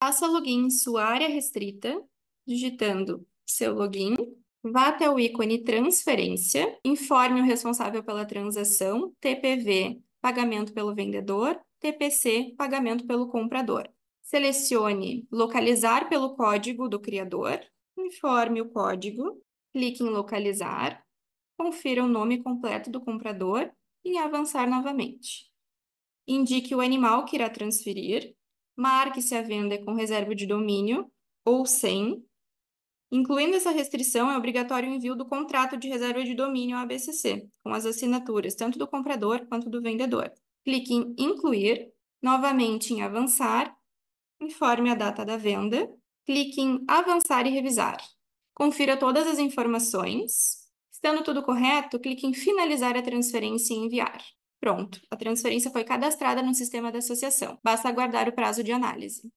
Faça login em sua área restrita, digitando seu login. Vá até o ícone Transferência, informe o responsável pela transação, TPV, pagamento pelo vendedor, TPC, pagamento pelo comprador. Selecione Localizar pelo código do criador, informe o código, clique em Localizar, confira o nome completo do comprador e avançar novamente. Indique o animal que irá transferir, marque se a venda é com reserva de domínio ou sem. Incluindo essa restrição, é obrigatório o envio do contrato de reserva de domínio à ABCC, com as assinaturas tanto do comprador quanto do vendedor. Clique em Incluir, novamente em Avançar, informe a data da venda, clique em Avançar e Revisar. Confira todas as informações. Estando tudo correto, clique em Finalizar a transferência e enviar. Pronto, a transferência foi cadastrada no sistema da associação. Basta aguardar o prazo de análise.